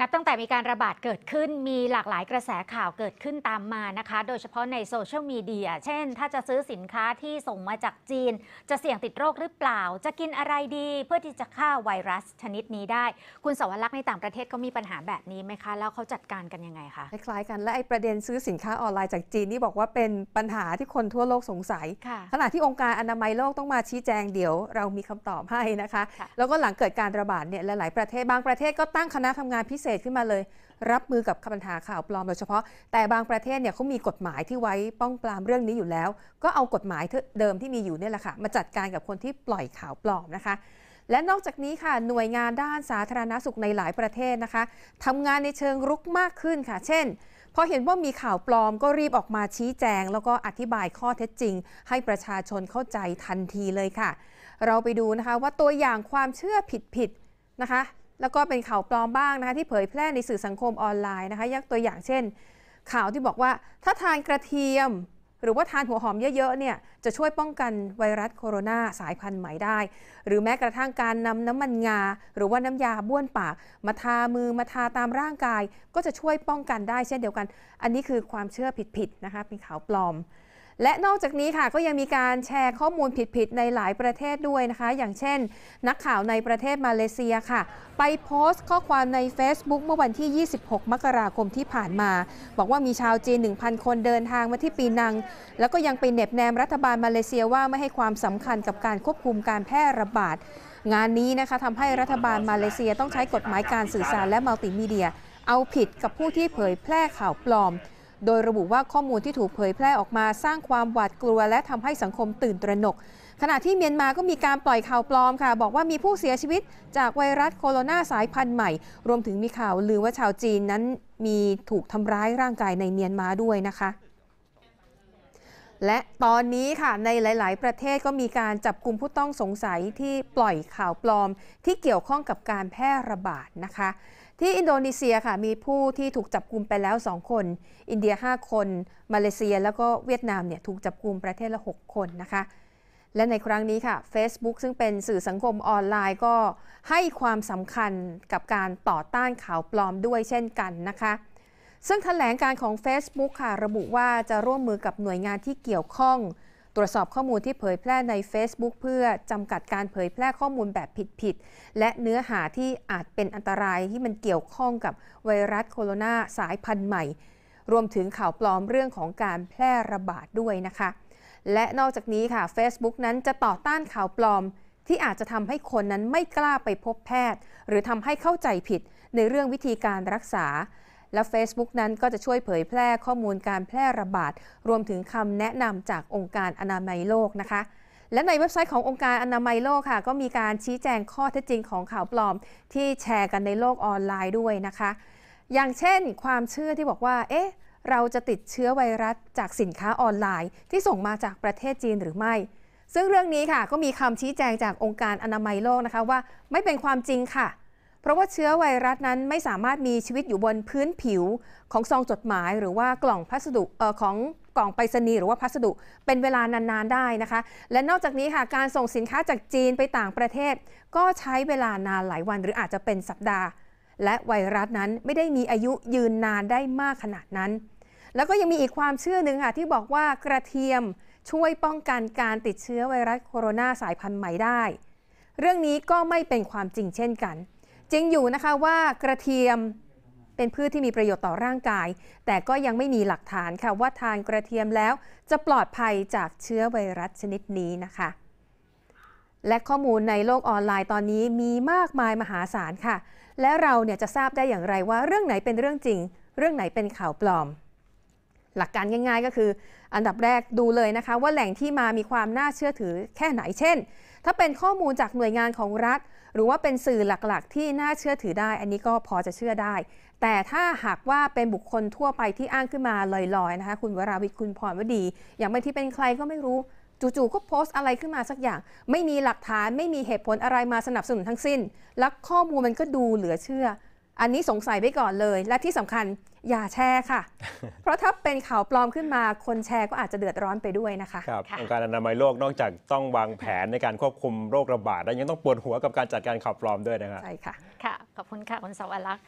นับตั้งแต่มีการระบาดเกิดขึ้นมีหลากหลายกระแสข่าวเกิดขึ้นตามมานะคะ โดยเฉพาะในโซเชียลมีเดียเช่นถ้าจะซื้อสินค้าที่ส่งมาจากจีน จะเสี่ยงติดโรคหรือเปล่า จะกินอะไรดีเพื่อที่จะฆ่าไวรัสชนิดนี้ได้ คุณสวรรษ์ในต่างประเทศเขามีปัญหาแบบนี้ไหมคะ แล้วเขาจัดการกันยังไงคะคล้ายๆกัน และไอ้ประเด็นซื้อสินค้าออนไลน์จากจีนนี่บอกว่าเป็นปัญหาที่คนทั่วโลกสงสัยขณะที่องค์การอนามัยโลกต้องมาชี้แจงเดี๋ยวเรามีคำตอบให้นะคะคะแล้วก็หลังเกิดการระบาดเนี่ยหลายๆประเทศบางประเทศก็ตั้งคณะทำงานพิเศษษขึ้นมาเลยรับมือกับปัญหาข่าวปลอม โดยเฉพาะแต่บางประเทศเนี่ยเขามีกฎหมายที่ไว้ป้องปรามเรื่องนี้อยู่แล้ว ก็เอากฎหมายเดิมที่มีอยู่เนี่ยแหละค่ะมาจัดการกับคนที่ปล่อยข่าวปลอมนะคะ และนอกจากนี้ค่ะหน่วยงานด้านสาธารณาสุขในหลายประเทศนะคะทำงานในเชิงรุกมากขึ้นค่ะ เช่นพอเห็นว่ามีข่าวปลอม ก็รีบออกมาชี้แจง แล้วก็อธิบายข้อเท็จจริง ให้ประชาชนเข้าใจทันทีเลยค่ะ เราไปดูนะคะว่าตัวอย่างความเชื่อผิดๆนะคะแล้วก็เป็นข่าวปลอมบ้างนะคะที่เผยแพร่ในสื่อสังคมออนไลน์นะคะ ยกตัวอย่างเช่น ข่าวที่บอกว่า ถ้าทานกระเทียมหรือว่าทานหัวหอมเยอะๆเนี่ยจะช่วยป้องกันไวรัสโคโรนาสายพันธุ์ใหม่ได้ หรือแม้กระทั่งการนำน้ำมันงาหรือว่าน้ำยาบ้วนปาก มาทามือมาทาตามร่างกายก็จะช่วยป้องกันได้เช่นเดียวกัน อันนี้คือความเชื่อผิดๆนะคะเป็นข่าวปลอมและนอกจากนี้ค่ะก็ยังมีการแชร์ข้อมูลผิดๆในหลายประเทศด้วยนะคะ อย่างเช่นนักข่าวในประเทศมาเลเซียค่ะ ไปโพสต์ข้อความใน Facebook เมื่อวันที่ 26 มกราคมที่ผ่านมา บอกว่ามีชาวจีน 1,000 คนเดินทางมาที่ปีนัง แล้วก็ยังไปเน็บแนมรัฐบาลมาเลเซียว่าไม่ให้ความสำคัญกับการควบคุมการแพร่ระบาดงานนี้นะคะทำให้รัฐบาลมาเลเซียต้องใช้กฎหมายการสื่อสารและมัลติมีเดีย เอาผิดกับผู้ที่เผยแพร่ข่าวปลอมโดยระบุว่าข้อมูลที่ถูกเผยแพร่ออกมา สร้างความหวาดกลัวและทำให้สังคมตื่นตระหนก ขณะที่เมียนมาก็มีการปล่อยข่าวปลอมค่ะ บอกว่ามีผู้เสียชีวิตจากไวรัสโคโรนาสายพันธุ์ใหม่ รวมถึงมีข่าวลือว่าชาวจีนนั้นมีถูกทำร้ายร่างกายในเมียนมาด้วยนะคะ และตอนนี้ค่ะในหลาย ๆ ประเทศก็มีการจับกลุ่มผู้ต้องสงสัยที่ปล่อยข่าวปลอม ที่เกี่ยวข้องกับการแพร่ระบาดนะคะที่อินโดนีเซียค่ะมีผู้ที่ถูกจับกลุมไปแล้ว 2 คน อินเดีย 5 คน มาเลเซียแล้วก็เวียดนามเนี่ยถูกจับกลุมประเทศละ 6 คนนะคะ และในครั้งนี้ค่ะ Facebook ซึ่งเป็นสื่อสังคมออนไลน์ ก็ให้ความสำคัญกับการต่อต้านข่าวปลอมด้วยเช่นกันนะคะ ซึ่งแถลงการของ Facebook ค่ะระบุว่าจะร่วมมือกับหน่วยงานที่เกี่ยวข้องตรวจสอบข้อมูลที่เผยแพร่ใน Facebook เพื่อจำกัดการเผยแพร่ข้อมูลแบบผิดๆและเนื้อหาที่อาจเป็นอันตรายที่มันเกี่ยวข้องกับไวรัสโคโรนาสายพันธุ์ใหม่ รวมถึงข่าวปลอมเรื่องของการแพร่ระบาดด้วยนะคะ และนอกจากนี้ค่ะ Facebook นั้นจะต่อต้านข่าวปลอมที่อาจจะทำให้คนนั้นไม่กล้าไปพบแพทย์ หรือทำให้เข้าใจผิด ในเรื่องวิธีการรักษาและ Facebook นั้นก็จะช่วยเผยแพร่ข้อมูลการแพร่ระบาด รวมถึงคำแนะนำจากองค์การอนามัยโลกนะคะ และในเว็บไซต์ขององค์การอนามัยโลกค่ะ ก็มีการชี้แจงข้อเท็จจริงของข่าวปลอม ที่แชร์กันในโลกออนไลน์ด้วยนะคะ อย่างเช่นความเชื่อที่บอกว่าเอ๊ะเราจะติดเชื้อไวรัสจากสินค้าออนไลน์ ที่ส่งมาจากประเทศจีนหรือไม่ ซึ่งเรื่องนี้ค่ะ ก็มีคำชี้แจงจากองค์การอนามัยโลกนะคะว่า ไม่เป็นความจริงค่ะเพราะว่าเชื้อไวรัสนั้นไม่สามารถมีชีวิตอยู่บนพื้นผิวของซองจดหมาย หรือว่ากล่องพัสดุออของกล่องไปรษณีย์หรือว่าพัสดุเป็นเวลานานๆได้นะคะ และนอกจากนี้ค่ะ การส่งสินค้าจากจีนไปต่างประเทศ ก็ใช้เวลานานหลายวัน หรืออาจจะเป็นสัปดาห์ และไวรัสนั้นไม่ได้มีอายุยืนนานได้มากขนาดนั้น แล้วก็ยังมีอีกความเชื่อหนึ่งค่ะที่บอกว่ากระเทียมช่วยป้องกันการติดเชื้อไวรัสโคโรนาสายพันธุ์ใหม่ได้ เรื่องนี้ก็ไม่เป็นความจริงเช่นกันจริงอยู่นะคะว่ากระเทียมเป็นพืชที่มีประโยชน์ต่อร่างกาย แต่ก็ยังไม่มีหลักฐานค่ะว่าทานกระเทียมแล้วจะปลอดภัยจากเชื้อไวรัสชนิดนี้นะคะ และข้อมูลในโลกออนไลน์ตอนนี้มีมากมายมหาศาลค่ะและเราเนี่ยจะทราบได้อย่างไรว่าเรื่องไหนเป็นเรื่องจริง เรื่องไหนเป็นข่าวปลอมหลักการง่ายๆก็คืออันดับแรกดูเลยนะคะ ว่าแหล่งที่มามีความน่าเชื่อถือแค่ไหนเช่น ถ้าเป็นข้อมูลจากหน่วยงานของรัฐ หรือว่าเป็นสื่อหลักๆที่น่าเชื่อถือได้ อันนี้ก็พอจะเชื่อได้ แต่ถ้าหากว่าเป็นบุคคลทั่วไปที่อ้างขึ้นมาลอยๆนะคะคุณวราวิทย์คุณพรวดี อย่างไม่ที่เป็นใครก็ไม่รู้จู่ๆก็โพสต์อะไรขึ้นมาสักอย่าง ไม่มีหลักฐานไม่มีเหตุผลอะไรมาสนับสนุนทั้งสิ้นแล้วข้อมูลมันก็ดูเหลือเชื่อ อันนี้สงสัยไปก่อนเลยและที่สำคัญอย่าแชร์ค่ะ เพราะถ้าเป็นข่าวปลอมขึ้นมาคนแชร์ก็อาจจะเดือดร้อนไปด้วยนะคะครับองค์การอนามัยโลกนอกจากต้องวางแผนในการควบคุมโรคระบาด แล้วยังต้องปวดหัวกับการจัดการข่าวปลอมด้วยนะครับใช่ค่ะค่ะ ขอบคุณค่ะ คุณสวรัก์